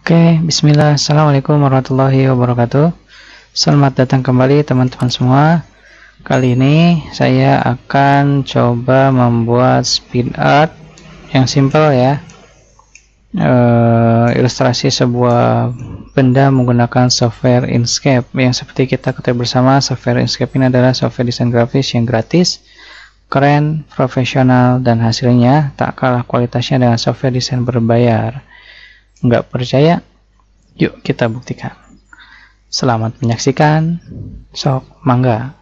Oke, okay, bismillah. Assalamualaikum warahmatullahi wabarakatuh. Selamat datang kembali teman-teman semua. Kali ini saya akan coba membuat speed art yang simple ya. E, ilustrasi sebuah benda menggunakan software Inkscape. Yang seperti kita ketahui bersama, software Inkscape ini adalah software desain grafis yang gratis, keren, profesional, dan hasilnya tak kalah kualitasnya dengan software desain berbayar. Nggak percaya? Yuk kita buktikan. Selamat menyaksikan. Sok mangga.